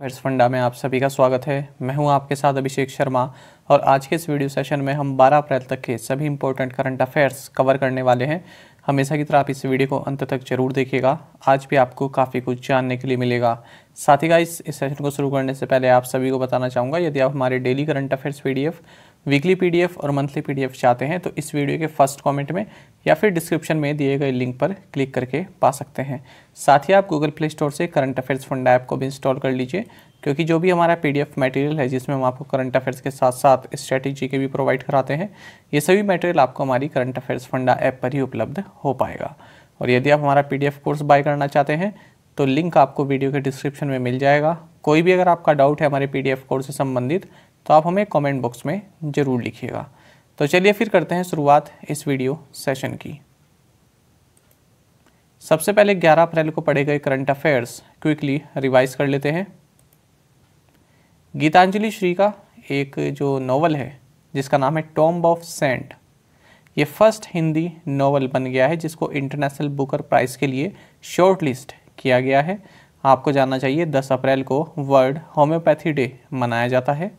Affairs funda में आप सभी का स्वागत है मैं हूं आपके साथ अभिषेक शर्मा और आज के इस वीडियो सेशन में हम 12 अप्रैल तक के सभी इंपॉर्टेंट करंट अफेयर्स कवर करने वाले हैं हमेशा की तरह आप इस वीडियो को अंत तक जरूर देखिएगा आज भी आपको काफ़ी कुछ जानने के लिए मिलेगा साथ ही का इस सेशन को शुरू करने से पहले आप सभी को बताना चाहूँगा यदि आप हमारे daily current affairs P weekly PDF और मंथली पीडीएफ चाहते हैं तो इस वीडियो के फर्स्ट कमेंट में या फिर डिस्क्रिप्शन में दिए गए लिंक पर क्लिक करके पा सकते हैं साथ ही आप गूगल प्ले स्टोर से करंट अफेयर्स फंड ऐप को भी इंस्टॉल कर लीजिए क्योंकि जो भी हमारा पीडीएफ मटेरियल है जिसमें हम आपको करंट अफेयर्स के साथ साथ स्ट्रैटेजी के भी प्रोवाइड कराते हैं ये सभी मटेरियल आपको हमारी करंट अफेयर्स फंडा ऐप पर ही उपलब्ध हो पाएगा और यदि आप हमारा पी कोर्स बाय करना चाहते हैं तो लिंक आपको वीडियो के डिस्क्रिप्शन में मिल जाएगा कोई भी अगर आपका डाउट है हमारे पी कोर्स से संबंधित तो आप हमें कमेंट बॉक्स में ज़रूर लिखिएगा तो चलिए फिर करते हैं शुरुआत इस वीडियो सेशन की सबसे पहले 11 अप्रैल को पढ़े गए करंट अफेयर्स क्विकली रिवाइज कर लेते हैं गीतांजलि श्री का एक जो नावल है जिसका नाम है टॉम्ब ऑफ सेंट ये फर्स्ट हिंदी नावल बन गया है जिसको इंटरनेशनल बुकर प्राइज़ के लिए शॉर्ट लिस्ट किया गया है आपको जानना चाहिए 10 अप्रैल को वर्ल्ड होम्योपैथी डे मनाया जाता है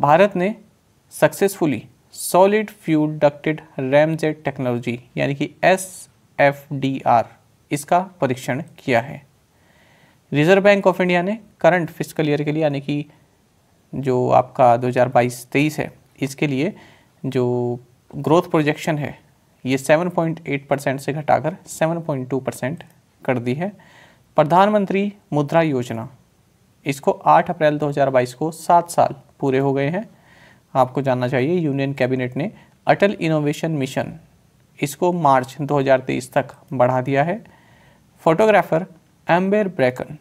भारत ने successfully solid fuel ducted ramjet technology यानी कि एस एफ डी आर इसका परीक्षण किया है रिजर्व बैंक ऑफ इंडिया ने करंट फिजिकल ईयर के लिए यानी कि जो आपका 2022-23 है इसके लिए जो ग्रोथ प्रोजेक्शन है ये 7.8 परसेंट से घटाकर 7.2 परसेंट कर दी है प्रधानमंत्री मुद्रा योजना इसको 8 अप्रैल 2022 को सात साल पूरे हो गए हैं आपको जानना चाहिए यूनियन कैबिनेट ने अटल इनोवेशन मिशन इसको मार्च 2023 तक बढ़ा दिया है फोटोग्राफर एम्बेर ब्रैकन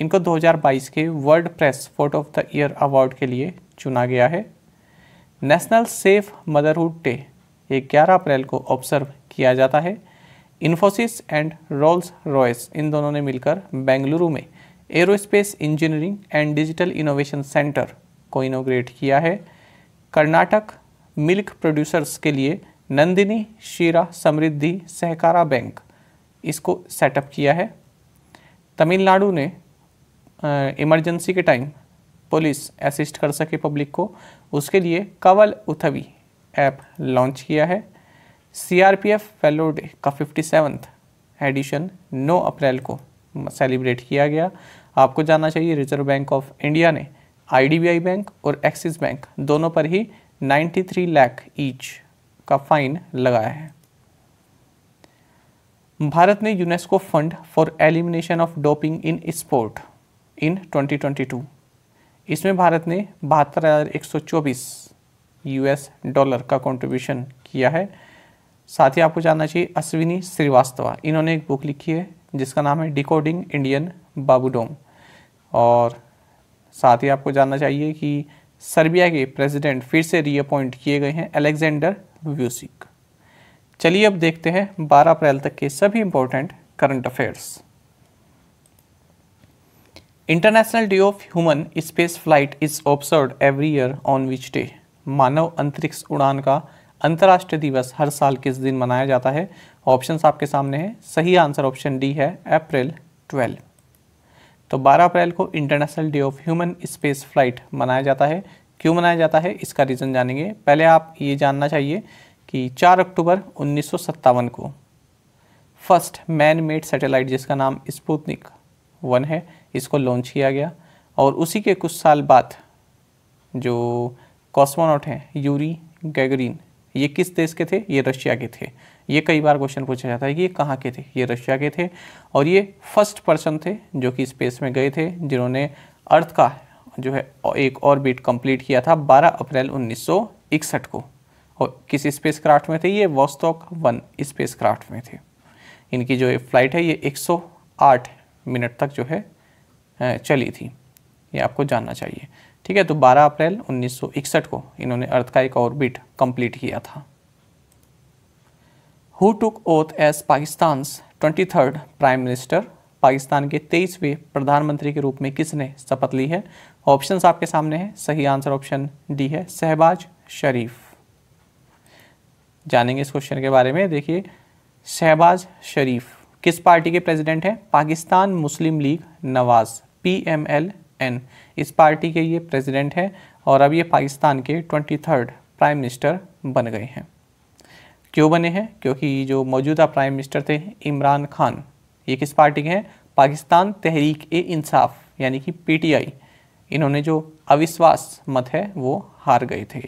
इनको 2022 के world press photo of the year award के लिए चुना गया है नेशनल सेफ मदरहुड डे ये 11 अप्रैल को ऑब्जर्व किया जाता है इन्फोसिस एंड रोल्स रॉयस इन दोनों ने मिलकर बेंगलुरु में aerospace engineering and digital innovation centre को इनोग्रेट किया है कर्नाटक मिल्क प्रोड्यूसर्स के लिए नंदिनी शीरा समृद्धि सहकारा बैंक इसको सेटअप किया है तमिलनाडु ने इमरजेंसी के टाइम पुलिस असिस्ट कर सके पब्लिक को उसके लिए कवल उथवी ऐप लॉन्च किया है सीआरपीएफ फेलो डे का फिफ्टी सेवन्थ एडिशन नौ अप्रैल को सेलिब्रेट किया गया आपको जानना चाहिए रिजर्व बैंक ऑफ इंडिया ने आईडीबीआई बैंक और एक्सिस बैंक दोनों पर ही 93 लाख ईच का फाइन लगाया है भारत ने UNESCO fund for elimination of doping in sport in 2022 इसमें भारत ने बहत्तर हज़ार एक सौ चौबीस यूएस डॉलर का कंट्रीब्यूशन किया है साथ ही आपको जानना चाहिए अश्विनी श्रीवास्तवा इन्होंने एक बुक लिखी है जिसका नाम है डिकोडिंग इंडियन बाबूडोम और साथ ही आपको जानना चाहिए कि सर्बिया के प्रेसिडेंट फिर से रीअपॉइंट किए गए हैं अलेक्जेंडर व्यूसिक चलिए अब देखते हैं 12 अप्रैल तक के सभी important current affairs international day of human space flight is observe every year on which day मानव अंतरिक्ष उड़ान का अंतर्राष्ट्रीय दिवस हर साल किस दिन मनाया जाता है ऑप्शंस आपके सामने हैं सही आंसर ऑप्शन डी है अप्रैल ट्वेल्व तो 12 अप्रैल को international day of human space flight मनाया जाता है क्यों मनाया जाता है इसका रीज़न जानेंगे पहले आप ये जानना चाहिए कि 4 अक्टूबर उन्नीस को फर्स्ट मैन मेड सैटेलाइट जिसका नाम स्पूतनिक वन है इसको लॉन्च किया गया और उसी के कुछ साल बाद जो कॉस्मोनॉट हैं यूरी गैगरीन ये किस देश के थे ये रशिया के थे ये कई बार क्वेश्चन पूछा जाता है कि ये कहाँ के थे ये रशिया के थे और ये फर्स्ट पर्सन थे जो कि स्पेस में गए थे जिन्होंने अर्थ का जो है एक और बीट कम्प्लीट किया था 12 अप्रैल 1961 को और किस स्पेस क्राफ्ट में थे ये वॉस्टॉक वन स्पेस क्राफ्ट में थे इनकी जो फ्लाइट है ये 108 मिनट तक जो है चली थी ये आपको जानना चाहिए ठीक है तो 12 अप्रैल 1961 को इन्होंने अर्थ का एक ऑर्बिट कंप्लीट किया था who took oath as Pakistan twenty third prime minister Pakistan के तेईसवें प्रधानमंत्री के रूप में किसने शपथ ली है ऑप्शन आपके सामने हैं सही आंसर ऑप्शन डी है शहबाज शरीफ जानेंगे इस क्वेश्चन के बारे में देखिए शहबाज शरीफ किस पार्टी के प्रेसिडेंट हैं Pakistan Muslim League Nawaz PML N इस पार्टी के ये प्रेसिडेंट हैं और अब ये पाकिस्तान के ट्वेंटी थर्ड प्राइम मिनिस्टर बन गए हैं क्यों बने हैं क्योंकि जो मौजूदा प्राइम मिनिस्टर थे इमरान खान ये किस पार्टी के हैं पाकिस्तान तहरीक ए इंसाफ यानी कि पीटीआई इन्होंने जो अविश्वास मत है वो हार गए थे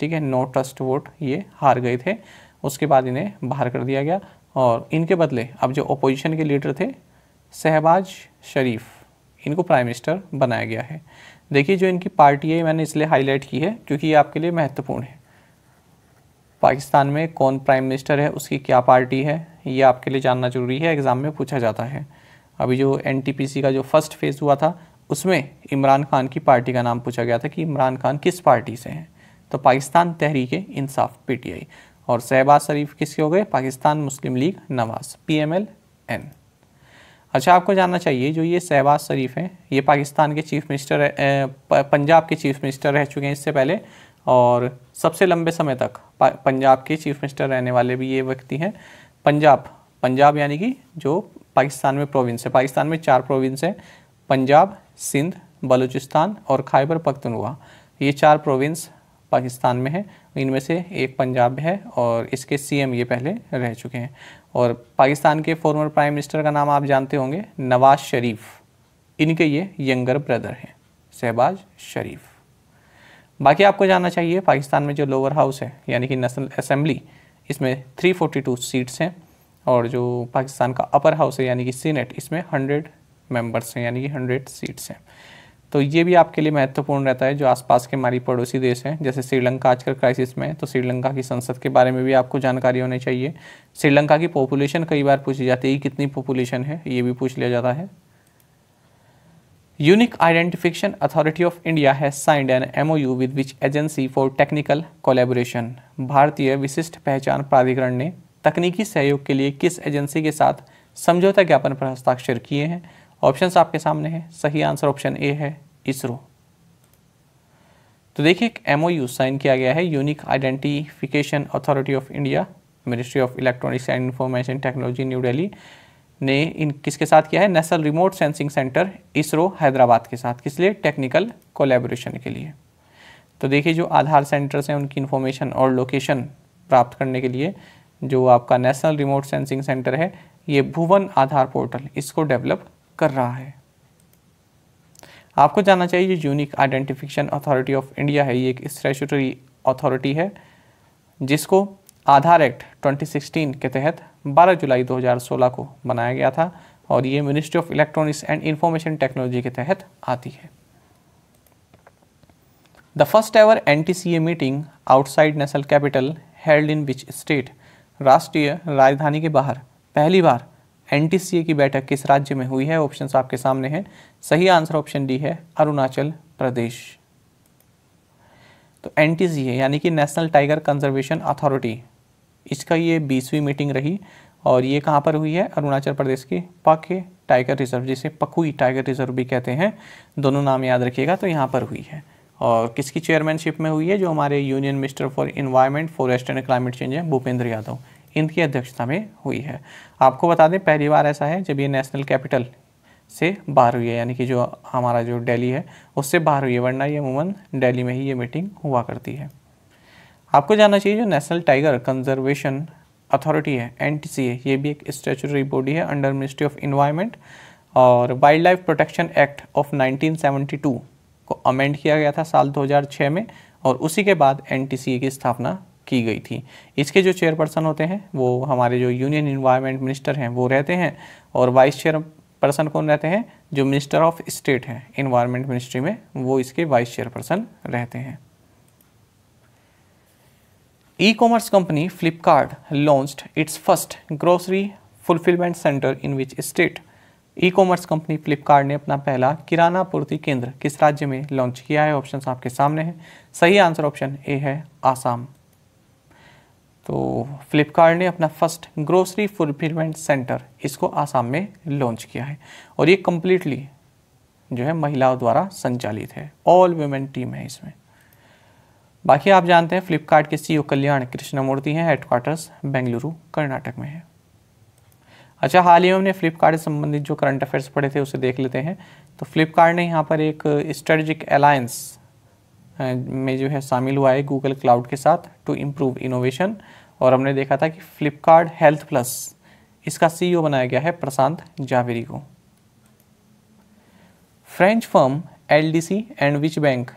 ठीक है नो ट्रस्ट वोट ये हार गए थे उसके बाद इन्हें बाहर कर दिया गया और इनके बदले अब जो अपोजिशन के लीडर थे शहबाज शरीफ इनको प्राइम मिनिस्टर बनाया गया है देखिए जो इनकी पार्टी है मैंने इसलिए हाईलाइट की है क्योंकि ये आपके लिए महत्वपूर्ण है पाकिस्तान में कौन प्राइम मिनिस्टर है उसकी क्या पार्टी है ये आपके लिए जानना जरूरी है एग्ज़ाम में पूछा जाता है अभी जो एन का जो फर्स्ट फेज़ हुआ था उसमें इमरान खान की पार्टी का नाम पूछा गया था कि इमरान खान किस पार्टी से हैं तो पाकिस्तान तहरीक इंसाफ पीटीआई और शहबाज शरीफ किसके हो गए Pakistan Muslim League Nawaz P M L N अच्छा आपको जानना चाहिए जो ये शहबाज शरीफ हैं ये पाकिस्तान के चीफ मिनिस्टर पंजाब के चीफ मिनिस्टर रह चुके हैं इससे पहले और सबसे लंबे समय तक पंजाब के चीफ मिनिस्टर रहने वाले भी ये व्यक्ति हैं पंजाब पंजाब यानी कि जो पाकिस्तान में प्रोविंस है पाकिस्तान में चार प्रोविंस हैं पंजाब सिंध बलूचिस्तान और खैबर पख्तनवा ये चार प्रोविंस पाकिस्तान में है इनमें से एक पंजाब है और इसके सीएम ये पहले रह चुके हैं और पाकिस्तान के फॉर्मर प्राइम मिनिस्टर का नाम आप जानते होंगे नवाज शरीफ इनके ये यंगर ब्रदर हैं शहबाज शरीफ बाकी आपको जानना चाहिए पाकिस्तान में जो लोअर हाउस है यानी कि नेशनल असम्बली इसमें 342 सीट्स हैं और जो पाकिस्तान का अपर हाउस है यानी कि सीनेट इसमें 100 मेंबर्स हैं यानी कि 100 सीट्स हैं तो ये भी आपके लिए महत्वपूर्ण रहता है जो आसपास के हमारी पड़ोसी देश हैं जैसे श्रीलंका आजकल क्राइसिस में है तो श्रीलंका की संसद के बारे में भी आपको जानकारी होनी चाहिए श्रीलंका की पॉपुलेशन कई बार पूछी जाती है कितनी पॉपुलेशन है ये भी पूछ लिया जाता है unique identification authority of India has signed an M with which agency for technical collaboration भारतीय विशिष्ट पहचान प्राधिकरण ने तकनीकी सहयोग के लिए किस एजेंसी के साथ समझौता ज्ञापन पर हस्ताक्षर किए हैं ऑप्शंस आपके सामने हैं सही आंसर ऑप्शन ए है इसरो तो देखिए एक एमओयू साइन किया गया है unique identification authority of India ministry of electronics and information technology new Delhi ने इन किसके साथ किया है national remote sensing centre ISRO Hyderabad के साथ किस लिए टेक्निकल कोलेबोरेशन के लिए तो देखिए जो आधार सेंटर्स हैं उनकी इन्फॉर्मेशन और लोकेशन प्राप्त करने के लिए जो आपका नेशनल रिमोट सेंसिंग सेंटर है ये भुवन आधार पोर्टल इसको डेवलप कर रहा है आपको जानना चाहिए unique identification authority of India है ये एक स्टेचुटरी अथॉरिटी है जिसको आधार एक्ट 2016 के तहत 12 जुलाई 2016 को बनाया गया था और ये ministry of electronics and information technology के तहत आती है the first ever an meeting outside national capital held in which state राष्ट्रीय राजधानी के बाहर पहली बार एनटीसीए की बैठक किस राज्य में हुई है ऑप्शंस आपके सामने हैं सही आंसर ऑप्शन डी है अरुणाचल प्रदेश तो एनटीसीए यानी कि नेशनल टाइगर कंजर्वेशन अथॉरिटी इसका ये बीसवीं मीटिंग रही और ये कहाँ पर हुई है अरुणाचल प्रदेश के पाके टाइगर रिजर्व जिसे पकुई टाइगर रिजर्व भी कहते हैं दोनों नाम याद रखिएगा तो यहाँ पर हुई है और किसकी चेयरमैनशिप में हुई है जो हमारे union minister for environment forest and climate change है भूपेंद्र यादव इनकी अध्यक्षता में हुई है आपको बता दें पहली बार ऐसा है जब ये नेशनल कैपिटल से बाहर हुई है यानी कि जो हमारा जो दिल्ली है उससे बाहर हुई है वरना ये अमूमन दिल्ली में ही ये मीटिंग हुआ करती है आपको जानना चाहिए जो नेशनल टाइगर कंजर्वेशन अथॉरिटी है एन ये भी एक स्टेचुररी बॉडी है अंडर मिनिस्ट्री ऑफ इन्वायरमेंट और wildlife protection act of 1972 को अमेंड किया गया था साल 2006 में और उसी के बाद एन की स्थापना की गई थी इसके जो चेयरपर्सन होते हैं वो हमारे जो यूनियन इन्वायरमेंट मिनिस्टर हैं वो रहते हैं और वाइस चेयर पर्सन कौन रहते हैं जो मिनिस्टर ऑफ स्टेट हैं इन्वायरमेंट मिनिस्ट्री में वो इसके वाइस चेयरपर्सन रहते हैं e commerce company Flipkart launched its first grocery fulfilment centre in which state e commerce company Flipkart ने अपना पहला किराना पूर्ति केंद्र किस राज्य में लॉन्च किया है ऑप्शन आपके सामने हैं सही आंसर ऑप्शन ए है आसाम तो फ्लिपकार्ट ने अपना फर्स्ट ग्रोसरी फुलफिलमेंट सेंटर इसको आसाम में लॉन्च किया है और ये कम्प्लीटली जो है महिलाओं द्वारा संचालित है ऑल वुमेन टीम है इसमें बाकी आप जानते हैं फ्लिपकार्ट के सीईओ e कल्याण कृष्णमूर्ति हैं हेडक्वार्टर्स बेंगलुरु कर्नाटक में है अच्छा हाल ही में हमने फ्लिपकार्ट से संबंधित जो करंट अफेयर्स पढ़े थे उसे देख लेते हैं तो फ्लिपकार्ट ने यहाँ पर एक स्ट्रेटजिक अलायंस में जो है शामिल हुआ है गूगल क्लाउड के साथ टू इम्प्रूव इनोवेशन और हमने देखा था कि फ्लिपकार्ट हेल्थ प्लस इसका सीईओ e बनाया गया है प्रशांत जावेरी को French firm LDC and which bank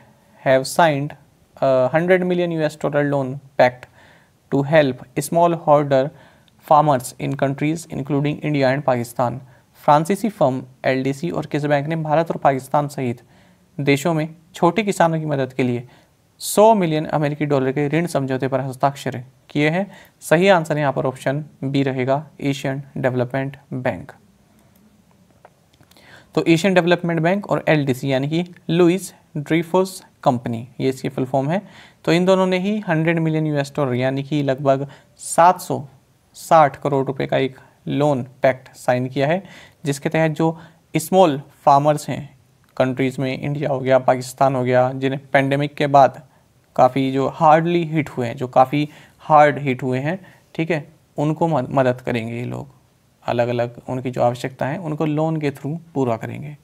have signed hundred million US total loan pact to help small holder farmers in countries including India and Pakistan फ्रांसीसी फर्म एलडीसी और किस bank ने भारत और पाकिस्तान सहित देशों में छोटे किसानों की मदद के लिए 100 मिलियन अमेरिकी डॉलर के ऋण समझौते पर हस्ताक्षर किए हैं सही आंसर यहाँ पर ऑप्शन बी रहेगा एशियन डेवलपमेंट बैंक तो एशियन डेवलपमेंट बैंक और एल यानी कि लुइस ड्रीफोस कंपनी ये इसकी फुल फॉर्म है तो इन दोनों ने ही 100 मिलियन यूएस डॉलर यानी कि लगभग 760 करोड़ रुपए का एक लोन पैक्ट साइन किया है जिसके तहत जो स्मॉल फार्मर्स हैं कंट्रीज़ में इंडिया हो गया पाकिस्तान हो गया जिन्हें पेंडेमिक के बाद काफ़ी जो हार्डली हिट हुए हैं जो काफ़ी हार्ड हिट हुए हैं ठीक है उनको मदद करेंगे ये लोग अलग अलग उनकी जो आवश्यकता है उनको लोन के थ्रू पूरा करेंगे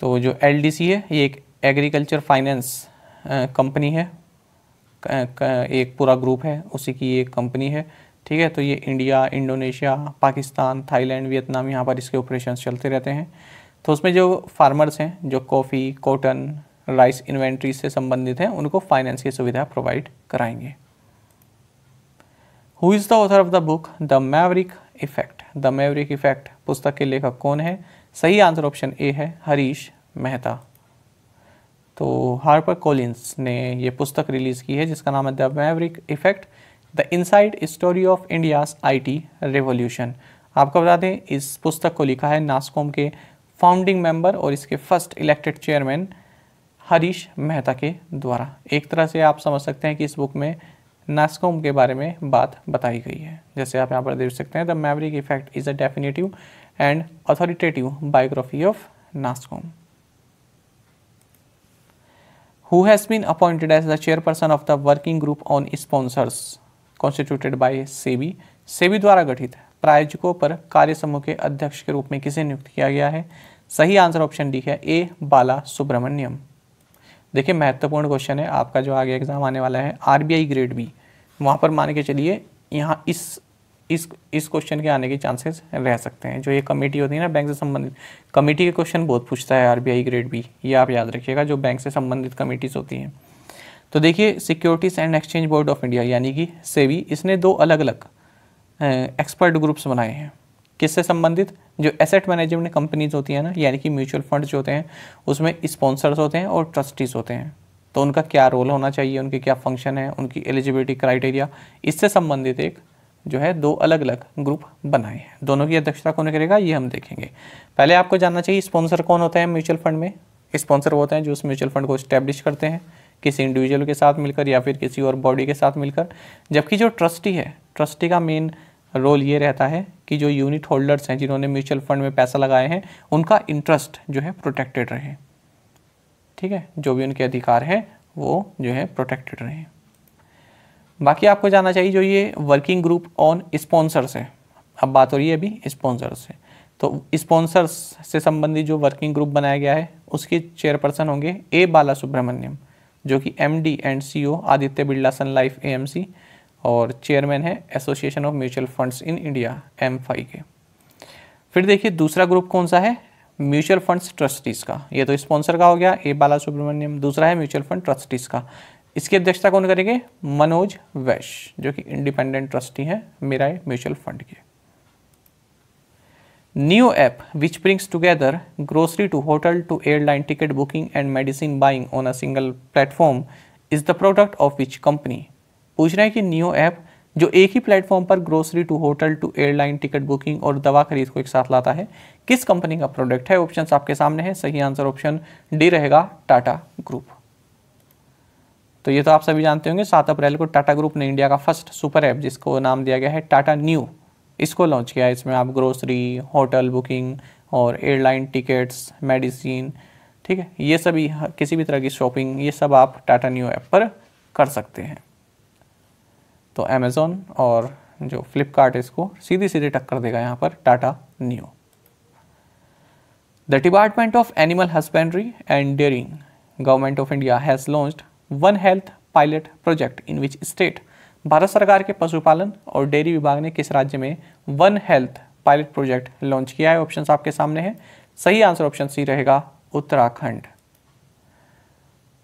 तो जो एल है ये एक एग्रीकल्चर फाइनेंस कंपनी है एक पूरा ग्रुप है उसी की एक कंपनी है ठीक है तो ये India Indonesia Pakistan Thailand Vietnam यहाँ पर इसके ऑपरेशन चलते रहते हैं तो उसमें जो फार्मर्स हैं जो कॉफ़ी कॉटन राइस इन्वेंट्री से संबंधित हैं उनको फाइनेंस की सुविधा प्रोवाइड कराएंगे who is the author of the book the Maverick Effect the Maverick Effect पुस्तक के लेखक कौन है सही आंसर ऑप्शन ए है हरीश मेहता तो हार्पर कोलिंस ने ये पुस्तक रिलीज़ की है जिसका नाम है the Maverick Effect the inside story of India's IT revolution आपको बता दें इस पुस्तक को लिखा है नास्कॉम के फाउंडिंग मेंबर और इसके first elected chairman Harish Mehta के द्वारा एक तरह से आप समझ सकते हैं कि इस बुक में नास्कॉम के बारे में बात बताई गई है जैसे आप यहाँ पर देख सकते हैं the Maverick Effect is a definitive and authoritative biography of NASSCOM who has been appointed as the chairperson of the working group on sponsors constituted by SEBI SEBI द्वारा गठित प्रायोजकों पर कार्य समूह के अध्यक्ष के रूप में किसे नियुक्त किया गया है सही आंसर ऑप्शन डी है ए बाला सुब्रमण्यम देखिए महत्वपूर्ण क्वेश्चन है आपका जो आगे एग्जाम आने वाला है आरबीआई ग्रेड बी वहाँ पर मान के चलिए यहाँ इस इस इस क्वेश्चन के आने के चांसेस रह सकते हैं जो ये कमेटी होती है ना बैंक से संबंधित कमेटी के क्वेश्चन बहुत पूछता है आरबीआई ग्रेड बी ये आप याद रखिएगा जो बैंक से संबंधित कमेटीज होती हैं तो देखिए Securities and Exchange Board of India यानी कि सेवी इसने दो अलग अलग एक्सपर्ट ग्रुप्स बनाए हैं किससे संबंधित जो एसेट मैनेजमेंट कंपनीज होती है ना यानी कि म्यूचुअल फंड जो होते हैं उसमें स्पॉन्सर्स होते हैं और ट्रस्टीज होते हैं तो उनका क्या रोल होना चाहिए उनके क्या फंक्शन है उनकी एलिजिबिलिटी क्राइटेरिया इससे संबंधित एक जो है दो अलग अलग ग्रुप बनाए हैं दोनों की अध्यक्षता कौन करेगा ये हम देखेंगे पहले आपको जानना चाहिए स्पॉन्सर कौन होता है म्यूचुअल फंड में स्पॉन्सर होते हैं जो उस म्यूचुअल फंड को स्टैब्लिश करते हैं किसी इंडिविजुअल के साथ मिलकर या फिर किसी और बॉडी के साथ मिलकर जबकि जो ट्रस्टी है ट्रस्टी का मेन रोल ये रहता है कि जो यूनिट होल्डर्स हैं जिन्होंने म्यूचुअल फंड में पैसा लगाए हैं उनका इंटरेस्ट जो है प्रोटेक्टेड रहे ठीक है जो भी उनके अधिकार हैं वो जो है प्रोटेक्टेड रहे बाकी आपको जानना चाहिए जो ये वर्किंग ग्रुप ऑन स्पॉन्सर्स है अब बात हो रही है अभी स्पॉन्सर्स से तो स्पॉन्सर्स से संबंधित जो वर्किंग ग्रुप बनाया गया है उसके चेयरपर्सन होंगे ए बाला सुब्रमण्यम जो कि MD and CEO Aditya Birla Sun Life AMC और चेयरमैन है Association of Mutual Funds in India एम के फिर देखिए दूसरा ग्रुप कौन सा है म्यूचुअल फंड्स ट्रस्टीज़ का ये तो स्पॉन्सर का हो गया ए बाला सुब्रमण्यम दूसरा है म्यूचुअल फंड ट्रस्टीज़ का इसकी अध्यक्षता कौन करेंगे मनोज वैश जो कि इंडिपेंडेंट ट्रस्टी है मेरा म्यूचुअल फंड के Neu app which brings together grocery to hotel to airline ticket booking and medicine buying on a single platform is the product of which company पूछ रहे हैं कि नियो ऐप जो एक ही प्लेटफॉर्म पर grocery to hotel to airline ticket booking और दवा खरीद को एक साथ लाता है किस कंपनी का प्रोडक्ट है ऑप्शन आपके सामने है सही आंसर ऑप्शन डी रहेगा टाटा ग्रुप तो ये तो आप सभी जानते होंगे सात अप्रैल को टाटा ग्रुप ने इंडिया का फर्स्ट सुपर ऐप जिसको नाम दिया गया है टाटा न्यू इसको लॉन्च किया है इसमें आप ग्रोसरी होटल बुकिंग और एयरलाइन टिकट्स मेडिसिन ठीक है ये सभी किसी भी तरह की शॉपिंग ये सब आप टाटा न्यू ऐप पर कर सकते हैं तो अमेज़ोन और जो फ्लिपकार्ट इसको सीधी सीधी टक्कर देगा यहाँ पर Tata Neu the Department of Animal Husbandry and Dairying Government of India has launched One Health pilot project in which state Bharat सरकार के पशुपालन और डेयरी विभाग ने किस राज्य में One Health pilot project launch किया है ऑप्शन आपके सामने है सही आंसर ऑप्शन सी रहेगा उत्तराखंड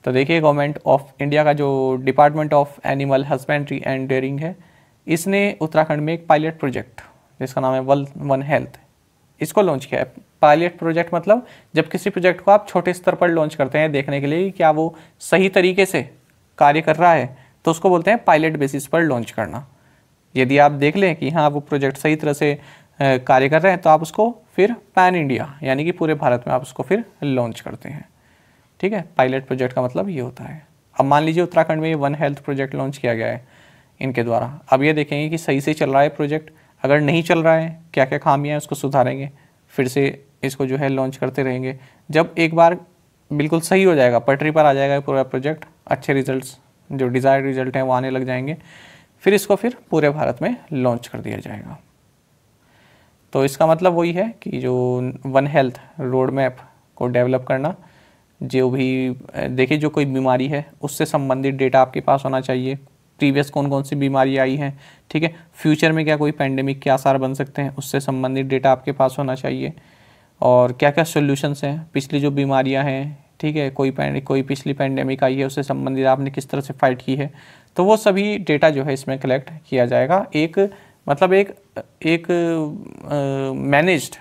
तो देखिए गवर्नमेंट ऑफ इंडिया का जो Department of Animal Husbandry and Dairying है इसने उत्तराखंड में एक पायलट प्रोजेक्ट जिसका नाम है वन वन हेल्थ इसको लॉन्च किया है पायलट प्रोजेक्ट मतलब जब किसी प्रोजेक्ट को आप छोटे स्तर पर लॉन्च करते हैं देखने के लिए क्या वो सही तरीके से कार्य कर रहा है तो उसको बोलते हैं पायलट बेसिस पर लॉन्च करना यदि आप देख लें कि हाँ वो प्रोजेक्ट सही तरह से कार्य कर रहे हैं तो आप उसको फिर पैन इंडिया यानी कि पूरे भारत में आप उसको फिर लॉन्च करते हैं ठीक है पायलट प्रोजेक्ट का मतलब ये होता है अब मान लीजिए उत्तराखंड में ये वन हेल्थ प्रोजेक्ट लॉन्च किया गया है इनके द्वारा अब ये देखेंगे कि सही से चल रहा है प्रोजेक्ट अगर नहीं चल रहा है क्या क्या खामियाँ हैं उसको सुधारेंगे फिर से इसको जो है लॉन्च करते रहेंगे जब एक बार बिल्कुल सही हो जाएगा पटरी पर आ जाएगा पूरा प्रोजेक्ट अच्छे रिजल्ट्स जो डिज़ायर्ड रिजल्ट हैं वो आने लग जाएंगे फिर इसको फिर पूरे भारत में लॉन्च कर दिया जाएगा तो इसका मतलब वही है कि जो वन हेल्थ रोड मैप को डेवलप करना जो भी देखिए जो कोई बीमारी है उससे संबंधित डेटा आपके पास होना चाहिए प्रीवियस कौन कौन सी बीमारी आई हैं ठीक है फ्यूचर में क्या कोई पैंडमिक के आसार बन सकते हैं उससे संबंधित डेटा आपके पास होना चाहिए और क्या क्या सोल्यूशंस हैं पिछली जो बीमारियां हैं ठीक है कोई पैंड कोई पिछली पैंडेमिक आई है उससे संबंधित आपने किस तरह से फाइट की है तो वो सभी डेटा जो है इसमें कलेक्ट किया जाएगा एक मतलब एक एक मैनेज्ड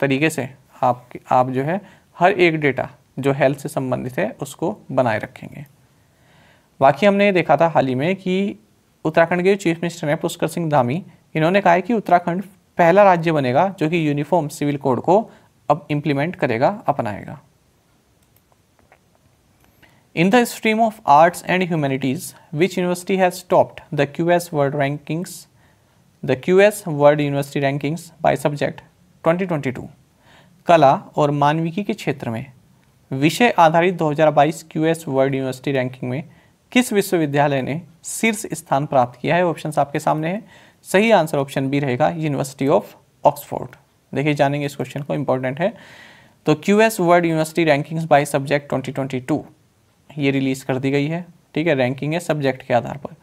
तरीके से आप आप जो है हर एक डेटा जो हेल्थ से संबंधित है उसको बनाए रखेंगे बाकी हमने देखा था हाल ही में कि उत्तराखंड के चीफ मिनिस्टर हैं पुष्कर सिंह धामी इन्होंने कहा है कि उत्तराखंड पहला राज्य बनेगा जो कि यूनिफॉर्म सिविल कोड को अब इम्प्लीमेंट करेगा अपनाएगा in the stream of arts and humanities which university has stopped the Q S world rankings the Q S world university rankings by subject 2022 कला और मानविकी के क्षेत्र में विषय आधारित 2022 क्यूएस वर्ल्ड यूनिवर्सिटी रैंकिंग में किस विश्वविद्यालय ने शीर्ष स्थान प्राप्त किया है ऑप्शन आपके सामने है सही आंसर ऑप्शन बी रहेगा यूनिवर्सिटी ऑफ ऑक्सफोर्ड देखिए जानेंगे इस क्वेश्चन को इंपॉर्टेंट है तो Q S world university rankings by subject 2022 ये रिलीज़ कर दी गई है ठीक है रैंकिंग है सब्जेक्ट के आधार पर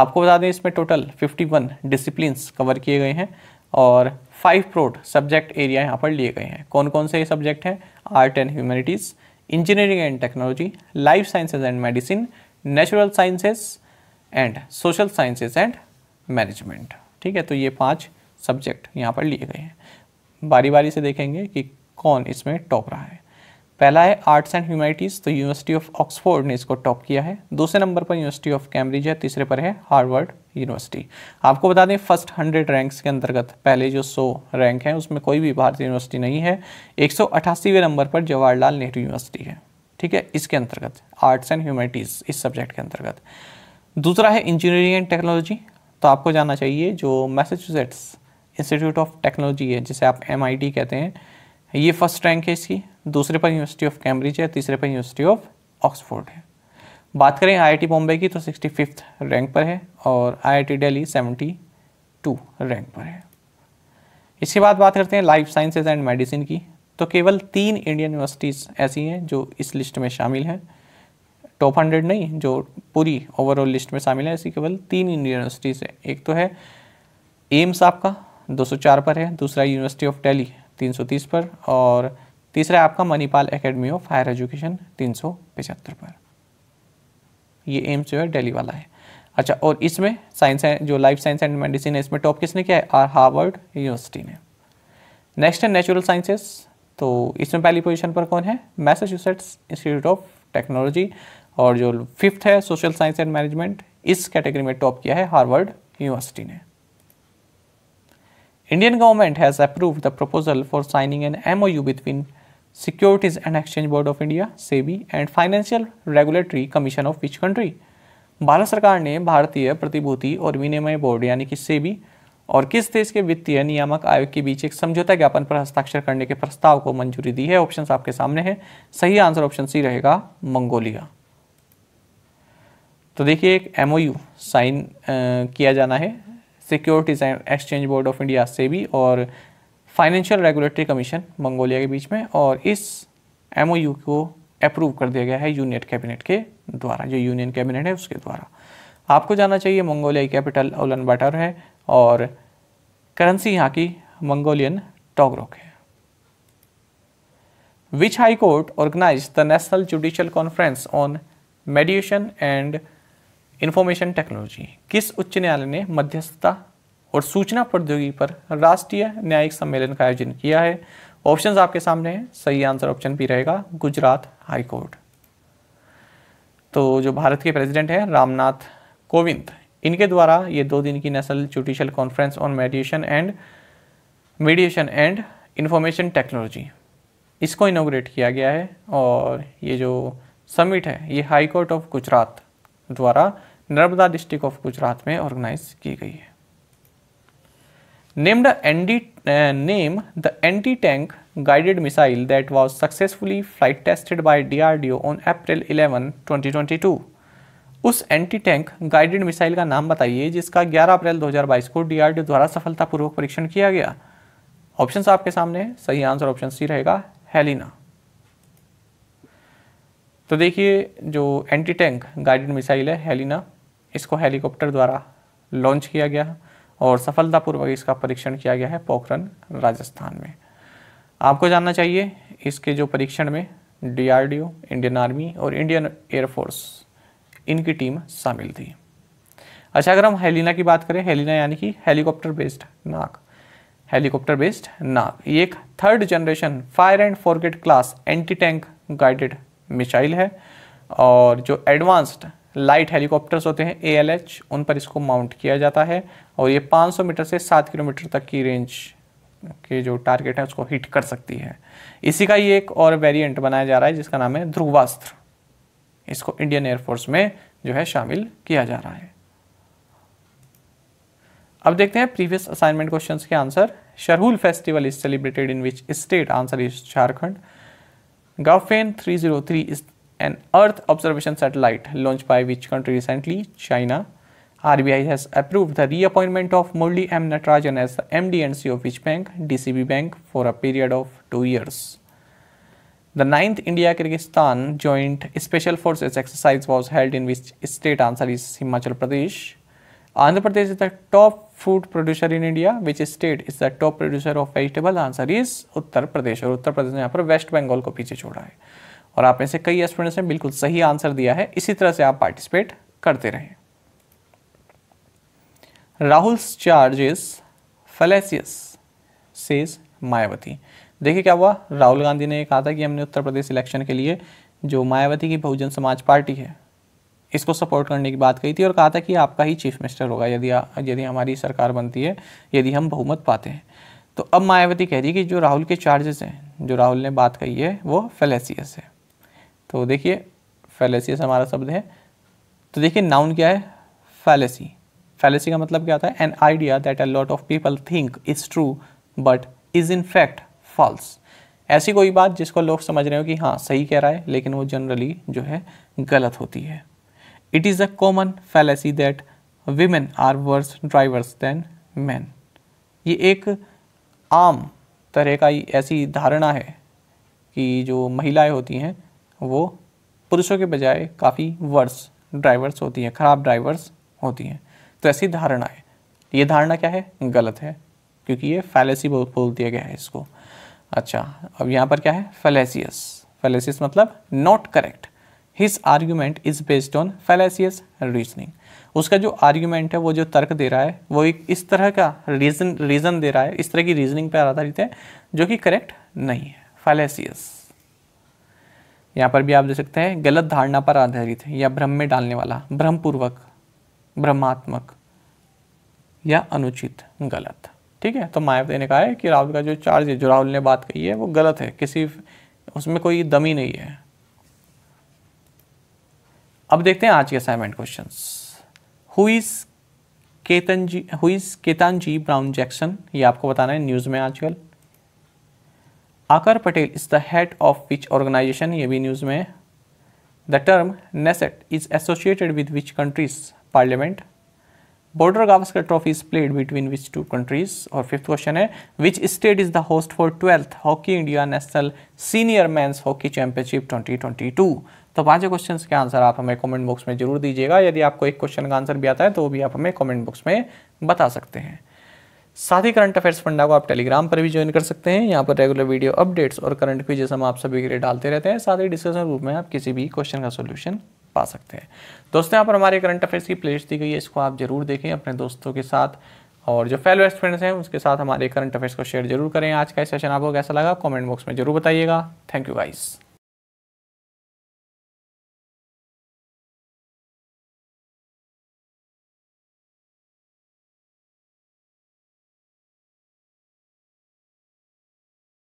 आपको बता दें इसमें टोटल 51 डिसिप्लिन कवर किए गए हैं और फाइव प्रोड सब्जेक्ट एरिया यहाँ पर लिए गए हैं कौन कौन से सब्जेक्ट हैं art and humanities engineering and technology life sciences and medicine natural sciences and social sciences and management ठीक है तो ये पांच सब्जेक्ट यहाँ पर लिए गए हैं बारी बारी से देखेंगे कि कौन इसमें टॉप रहा है पहला है आर्ट्स एंड ह्यूमैनिटीज़ तो यूनिवर्सिटी ऑफ ऑक्सफोर्ड ने इसको टॉप किया है दूसरे नंबर पर यूनिवर्सिटी ऑफ कैम्ब्रिज है तीसरे पर है हार्वर्ड यूनिवर्सिटी आपको बता दें फर्स्ट हंड्रेड रैंक्स के अंतर्गत पहले जो सौ रैंक हैं उसमें कोई भी भारतीय यूनिवर्सिटी नहीं है एक नंबर पर जवाहरलाल नेहरू यूनिवर्सिटी है ठीक है इसके अंतर्गत आर्ट्स एंड ह्यूमैनिटीज़ इस सब्जेक्ट के अंतर्गत दूसरा है इंजीनियरिंग एंड टेक्नोलॉजी तो आपको जाना चाहिए जो मैसेचुसेट्स इंस्टीट्यूट ऑफ टेक्नोलॉजी है जिसे आप एम कहते हैं ये फर्स्ट रैंक है इसकी दूसरे पर यूनिवर्सिटी ऑफ कैम्ब्रिज है तीसरे पर यूनिवर्सिटी ऑफ ऑक्सफोर्ड है बात करें आईआईटी बॉम्बे की तो सिक्सटी फिफ्थ रैंक पर है और IIT Delhi seventy two rank पर है इसके बाद बात करते हैं लाइफ साइंसेज एंड मेडिसिन की तो केवल तीन इंडियन यूनिवर्सिटीज़ ऐसी हैं जो इस लिस्ट में शामिल हैं टॉप हंड्रेड नहीं जो पूरी ओवरऑल लिस्ट में शामिल है ऐसी केवल तीन इंडियन यूनिवर्सिटीज़ हैं एक तो है एम्स आपका 204 पर है दूसरा यूनिवर्सिटी ऑफ दिल्ली 330 पर और तीसरा आपका Manipal Academy of Higher Education तीन पर ये एम्स जो है डेली वाला है अच्छा और इसमें साइंस जो लाइफ साइंस एंड मेडिसिन है इसमें टॉप किसने किया है आर हार्वर्ड यूनिवर्सिटी ने नेक्स्ट है नेचुरल साइंसेस तो इसमें पहली पोजीशन पर कौन है मैसाच्यूसेट्स इंस्टीट्यूट ऑफ टेक्नोलॉजी और जो फिफ्थ है सोशल साइंस एंड मैनेजमेंट इस कैटेगरी में टॉप किया है हार्वर्ड यूनिवर्सिटी ने Indian government has approve the proposal for signing an M O U between Securities and Exchange Board of India SEBI and Financial Regulatory Commission of which country Bharat सरकार ने भारतीय प्रतिभूति और विनिमय बोर्ड यानी कि सेबी और किस देश के वित्तीय नियामक आयोग के बीच एक समझौता ज्ञापन पर हस्ताक्षर करने के प्रस्ताव को मंजूरी दी है ऑप्शन आपके सामने है सही आंसर ऑप्शन सी रहेगा मंगोलिया तो देखिए एक एमओयू साइन किया जाना है Securities and Exchange Board of India SEBI और फाइनेंशियल रेगुलेटरी कमीशन मंगोलिया के बीच में और इस एम को अप्रूव कर दिया गया है यूनियन कैबिनेट के द्वारा जो यूनियन कैबिनेट है उसके द्वारा आपको जाना चाहिए मंगोलिया कैपिटल ओलन बाटर है और करेंसी यहाँ की मंगोलियन टॉगरोक है which High Court organise the National Judicial Conference on Mediation and information Technology किस उच्च न्यायालय ने मध्यस्थता और सूचना प्रौद्योगिकी पर राष्ट्रीय न्यायिक सम्मेलन का आयोजन किया है ऑप्शन आपके सामने हैं सही आंसर ऑप्शन भी रहेगा गुजरात हाईकोर्ट तो जो भारत के प्रेसिडेंट हैं रामनाथ कोविंद इनके द्वारा ये दो दिन की National Judicial Conference on Mediation and Mediation and information Technology इसको इनोग्रेट किया गया है और ये जो समिट है ये हाई कोर्ट ऑफ गुजरात द्वारा नर्मदा डिस्ट्रिक्ट ऑफ गुजरात में ऑर्गेनाइज की गई है named the ND uh, name the anti-tank guided missile that was successfully flight tested by DRDO on April 11, 2022. उस एंटी टैंक गाइडेड मिसाइल का नाम बताइए जिसका 11 अप्रैल 2022 को ओ द्वारा सफलतापूर्वक परीक्षण किया गया ऑप्शंस आपके सामने सही आंसर ऑप्शन सी रहेगा हेलिना तो देखिए जो एंटी टैंक गाइडेड मिसाइल है हेलिना इसको हेलीकॉप्टर द्वारा लॉन्च किया गया और सफलतापूर्वक इसका परीक्षण किया गया है पोखरण राजस्थान में आपको जानना चाहिए इसके जो परीक्षण में डीआरडीओ इंडियन आर्मी और इंडियन एयरफोर्स इनकी टीम शामिल थी अच्छा अगर हम हेलिना की बात करें हेलिना यानी कि helicopter based Nag helicopter based Nag ये एक third generation fire and forget class anti tank guided missile है और जो एडवांस्ड लाइट हेलीकॉप्टर्स होते हैं ए उन पर इसको माउंट किया जाता है और ये 500 मीटर से 7 किलोमीटर तक की रेंज के जो टारगेट है उसको हिट कर सकती है इसी का ये एक और वेरिएंट बनाया जा रहा है जिसका नाम है ध्रुवास्त्र इसको इंडियन एयरफोर्स में जो है शामिल किया जा रहा है अब देखते हैं प्रीवियस असाइनमेंट क्वेश्चंस के answer Sarhul festival is celebrated in which state answer is Jharkhand zero 303 is an earth observation satellite launch by which country recently China RBI has approved the reappointment of Murli M. Natarajan as the MD and CEO of each bank, DCB Bank, for a period of two years. The 9th India-Kyrgyzstan Joint Special Forces exercise was held in which state answer is Himachal Pradesh. Andhra Pradesh is the top food producer in India. Which state is the top producer of vegetable? Answer is Uttar Pradesh. और Uttar Pradesh ने यहाँ पर waste Bengal को पीछे छोड़ा है और आप में से कई स्टूडेंट्स ने बिल्कुल सही आंसर दिया है इसी तरह से आप पार्टिसिपेट करते रहें Rahul's charge is fallacious says Mayawati देखिए क्या हुआ राहुल गांधी ने कहा था कि हमने उत्तर प्रदेश इलेक्शन के लिए जो मायावती की बहुजन समाज पार्टी है इसको सपोर्ट करने की बात कही थी और कहा था कि आपका ही चीफ मिनिस्टर होगा यदि यदि हमारी सरकार बनती है यदि हम बहुमत पाते हैं तो अब मायावती कह रही है कि जो राहुल के चार्जेस हैं जो राहुल ने बात कही है वो फेलेसियस है तो देखिए फेलेसियस हमारा शब्द है तो देखिए नाउन क्या है फैलेसी फैलेसी का मतलब क्या होता है an idea that a lot of people think is true but is in fact false ऐसी कोई बात जिसको लोग समझ रहे हो कि हाँ सही कह रहा है लेकिन वो जनरली जो है गलत होती है it is a common fallacy that women are worse drivers than man ये एक आम तरह का ऐसी धारणा है कि जो महिलाएं होती हैं वो पुरुषों के बजाय काफ़ी वर्स ड्राइवर्स होती हैं ख़राब ड्राइवर्स होती हैं तो ऐसी है ये धारणा क्या है गलत है क्योंकि ये फैलेसी बोल दिया गया है इसको अच्छा अब यहाँ पर क्या है फैलेसियस फैलेसियस मतलब not correct his argument is based on fallacious reasoning उसका जो आर्ग्यूमेंट है वो जो तर्क दे रहा है वो एक इस तरह का रीजन रीज़न दे रहा है इस तरह की रीजनिंग पर आधारित है जो कि करेक्ट नहीं है फैलेसियस यहाँ पर भी आप देख सकते हैं गलत धारणा पर आधारित है या भ्रम में डालने वाला भ्रमपूर्वक भ्रमात्मक या अनुचित गलत ठीक है तो मायावती ने कहा है कि राहुल का जो चार्ज है जो राहुल ने बात कही है वो गलत है किसी उसमें कोई दमी नहीं है अब देखते हैं आज के assignment question who is Ketanji Ketanji Brown Jackson ये आपको बताना है न्यूज़ में आजकल Aakar Patel is the head of which organization ये भी न्यूज़ में है the term Knesset is associated with which countries parliament Border Gavaskar trophy is played between which two countries और फिफ्थ क्वेश्चन है which state is the host for twelfth hockey India national senior men's hockey championship 2022 तो पांचों question के answer आप हमें comment box में जरूर दीजिएगा यदि आपको एक क्वेश्चन का आंसर भी आता है तो वो भी आप हमें कॉमेंट बॉक्स में बता सकते हैं साथ ही करंट अफेयर्स फंडा को आप टेलीग्राम पर भी ज्वाइन कर सकते हैं यहाँ पर रेगुलर वीडियो अपडेट्स और करंट क्विजेस हम आप सभी के लिए डालते रहते हैं साथ ही डिस्कशन रूप में आप किसी भी क्वेश्चन का सोल्यूशन पा सकते हैं दोस्तों यहाँ पर हमारे करंट अफेयर्स की प्लेलिस्ट दी गई है इसको आप जरूर देखें अपने दोस्तों के साथ और जो फेलो स्टूडेंट्स हैं उसके साथ हमारे करंट अफेयर्स को शेयर जरूर करें आज का सेशन आपको कैसा लगा कमेंट बॉक्स में जरूर बताइएगा थैंक यू गाइस